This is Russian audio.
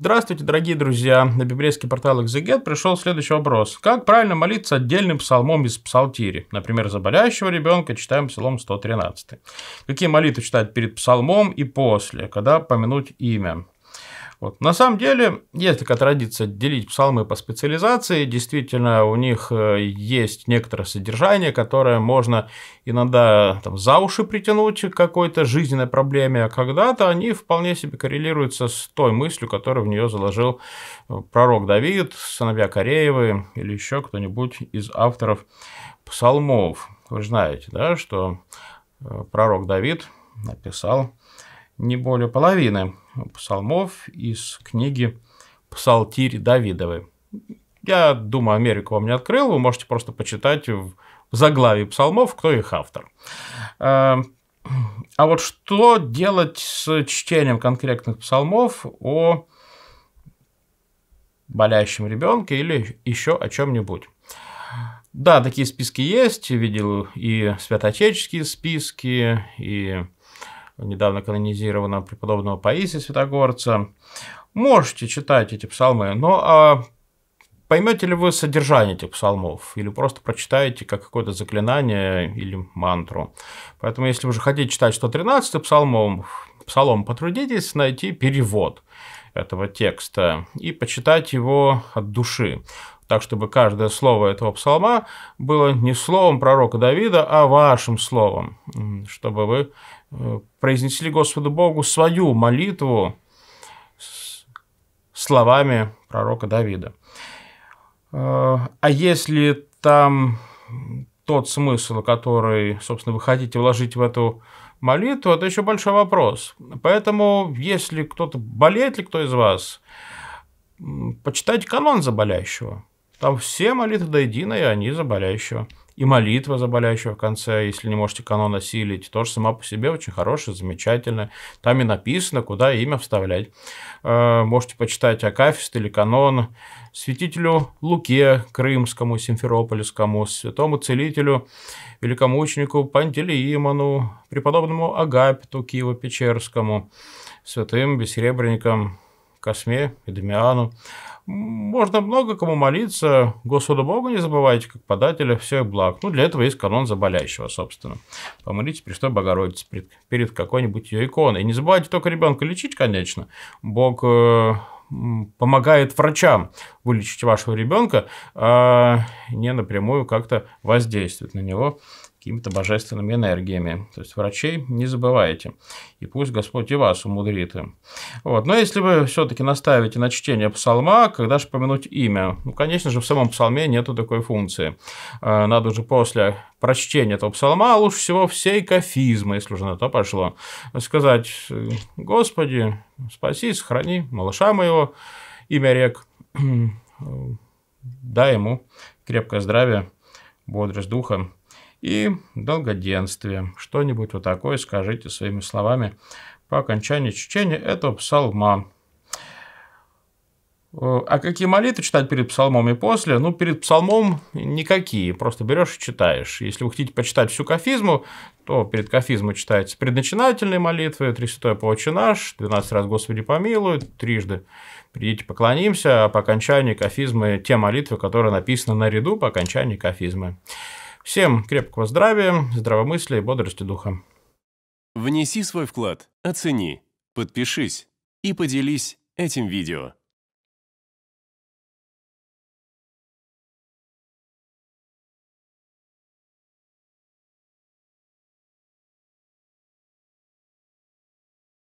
Здравствуйте, дорогие друзья! На библейский портал Exeget пришел следующий вопрос. Как правильно молиться отдельным псалмом из псалтири? Например, за болящего ребенка читаем псалом 113. Какие молитвы читать перед псалмом и после, когда помянуть имя? Вот. На самом деле есть такая традиция делить псалмы по специализации. Действительно, у них э, есть некоторое содержание, которое можно иногда там, за уши притянуть к какой-то жизненной проблеме, а когда-то они вполне себе коррелируются с той мыслью, которую в нее заложил э, пророк Давид, сыновья Кореевы или еще кто-нибудь из авторов псалмов. Вы знаете, да, что э, пророк Давид написал не более половины псалмов из книги «Псалтирь Давидовы». Я думаю, Америку вам не открыл, вы можете просто почитать в заглавии псалмов, кто их автор. Э, а вот что делать с чтением конкретных псалмов о болящем ребенке или еще о чем-нибудь? Да, такие списки есть, видел и святоотеческие списки, и недавно канонизированного преподобного Паисия Святогорца. Можете читать эти псалмы, но а поймете ли вы содержание этих псалмов, или просто прочитаете как какое-то заклинание или мантру. Поэтому, если вы же хотите читать 113 псалмом, псалом, потрудитесь найти перевод этого текста и почитать его от души так чтобы каждое слово этого псалма было не словом пророка Давида, а вашим словом, чтобы вы э, произнесли Господу Богу свою молитву словами пророка Давида. Э, а если там тот смысл, который, собственно, вы хотите вложить в эту молитву, это еще большой вопрос. Поэтому, если кто-то болеет ли кто из вас, почитайте канон заболяющего. Там все молитвы до единой, они за болеющего. И молитва за болеющего в конце, если не можете канон осилить, тоже сама по себе очень хорошая, замечательная. Там и написано, куда имя вставлять. Э, можете почитать Акафист или канон святителю Луке Крымскому, Симферопольскому, святому целителю, великомученику Пантелеимону, преподобному Агапиту Киево-Печерскому, святым бессеребренникам Косме и Демиану. Можно много кому молиться, Господу Богу не забывайте, как подателя всех благ. Ну, для этого есть канон заболящего, собственно. Помолите Престой Богородице перед, перед какой-нибудь ее иконой. И не забывайте только ребенка лечить, конечно. Бог э, помогает врачам вылечить вашего ребенка, а не напрямую как-то воздействует на него какими-то божественными энергиями. То есть врачей не забывайте. И пусть Господь и вас умудрит им. Вот. Но если вы все-таки наставите на чтение псалма, когда же помянуть имя? Ну, конечно же, в самом псалме нету такой функции. А, надо уже после прочтения этого псалма, лучше всего всей кафизмы, если уже на то пошло, сказать «Господи, спаси, сохрани малыша моего, имя рек, дай ему крепкое здравие, бодрость духа, и долгоденствие. Что-нибудь вот такое скажите своими словами по окончании чтения этого псалма. Э, а какие молитвы читать перед псалмом и после? Ну, перед псалмом никакие, просто берешь и читаешь. Если вы хотите почитать всю кафизму, то перед кафизмом читается предначинательные молитвы, три святое «Получи наш», 12 раз «Господи помилуй», трижды «Придите поклонимся», а по окончании кафизмы те молитвы, которые написаны на ряду по окончании кафизмы. Всем крепкого здравия, здравомыслия и бодрости духа. Внеси свой вклад, оцени, подпишись и поделись этим видео.